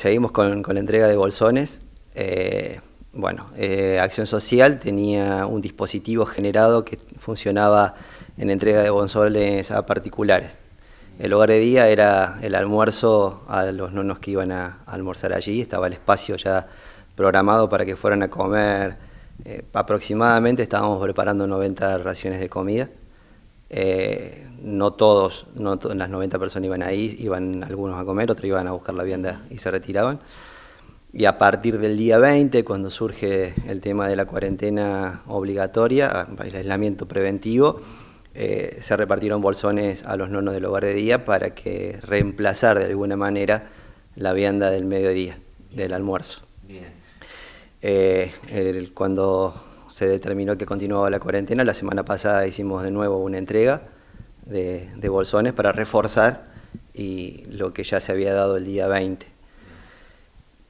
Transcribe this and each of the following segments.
Seguimos con, la entrega de bolsones. Eh, bueno, eh, Acción Social tenía un dispositivo generado que funcionaba en entrega de bolsones a particulares. El hogar de día era el almuerzo a los nonos que iban a, almorzar allí, estaba el espacio ya programado para que fueran a comer. Eh, aproximadamente estábamos preparando 90 raciones de comida. Eh, no todos, no las 90 personas iban ahí, iban algunos a comer, otros iban a buscar la vianda y se retiraban. Y a partir del día 20, cuando surge el tema de la cuarentena obligatoria, ah, el aislamiento preventivo, eh, se repartieron bolsones a los nonos del hogar de día para que reemplazar de alguna manera la vianda del mediodía, del almuerzo. Bien. Eh, cuando se determinó que continuaba la cuarentena, la semana pasada hicimos de nuevo una entrega de, bolsones para reforzar y lo que ya se había dado el día 20.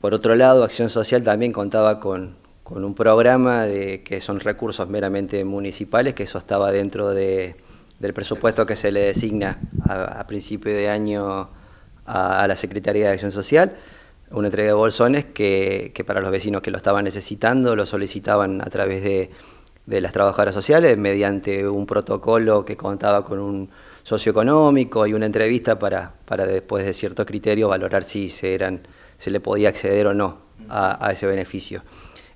Por otro lado, Acción Social también contaba con, un programa de, que son recursos meramente municipales, que eso estaba dentro del presupuesto que se le designa a, principio de año a la Secretaría de Acción Social una entrega de bolsones que, para los vecinos que lo estaban necesitando lo solicitaban a través de, las trabajadoras sociales mediante un protocolo que contaba con un socioeconómico y una entrevista para, después de ciertos criterios valorar si se, eran, se le podía acceder o no a, ese beneficio.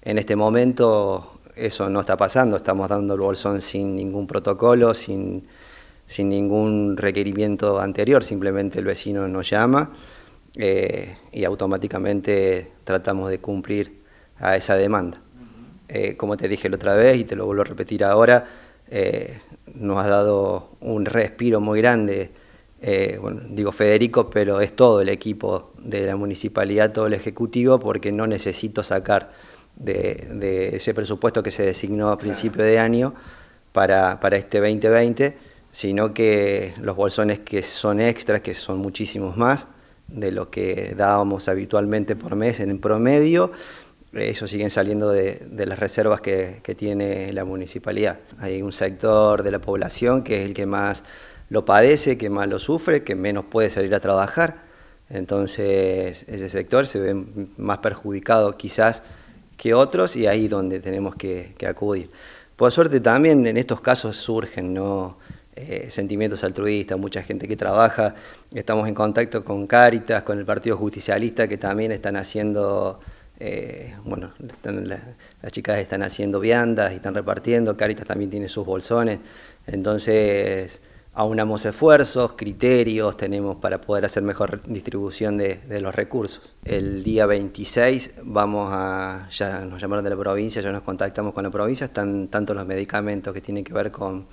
En este momento eso no está pasando, estamos dando el bolsón sin ningún protocolo, sin, sin ningún requerimiento anterior, simplemente el vecino nos llama eh, y automáticamente tratamos de cumplir a esa demanda. Eh, como te dije la otra vez y te lo vuelvo a repetir ahora, eh, nos ha dado un respiro muy grande. digo Federico, pero es todo el equipo de la municipalidad, todo el ejecutivo, porque no necesito sacar de, ese presupuesto que se designó a principio de año para, este 2020, sino que los bolsones que son extras, que son muchísimos más, de lo que dábamos habitualmente por mes en promedio. Ellos siguen saliendo de, las reservas que, tiene la municipalidad. Hay un sector de la población que es el que más lo padece, que más lo sufre, que menos puede salir a trabajar. Entonces ese sector se ve más perjudicado quizás que otros y ahí es donde tenemos que, que acudir. Por suerte también en estos casos surgen, ¿no? Eh, sentimientos altruistas, mucha gente que trabaja. Estamos en contacto con Cáritas, con el Partido Justicialista, que también están haciendo, eh, bueno, las, chicas están haciendo viandas y están repartiendo. Cáritas también tiene sus bolsones. Entonces, aunamos esfuerzos, criterios tenemos para poder hacer mejor distribución de, de, los recursos. El día 26 vamos a, ya nos llamaron de la provincia, ya nos contactamos con la provincia, están tanto los medicamentos que tienen que ver con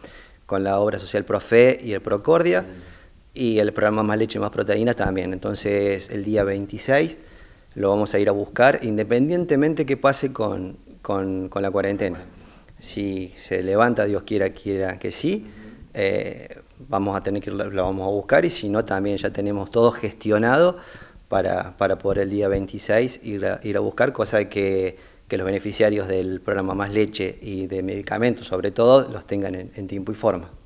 con la obra social Profe y el Procordia, mm. y el programa Más Leche, Más Proteína también. Entonces, el día 26 lo vamos a ir a buscar, independientemente que pase con, la cuarentena. Si se levanta, Dios quiera, quiera que sí, eh, vamos a tener que lo, vamos a buscar y si no, también ya tenemos todo gestionado para, para poder el día 26 ir ir a buscar, cosa que que los beneficiarios del programa Más Leche y de medicamentos sobre todo los tengan en, tiempo y forma.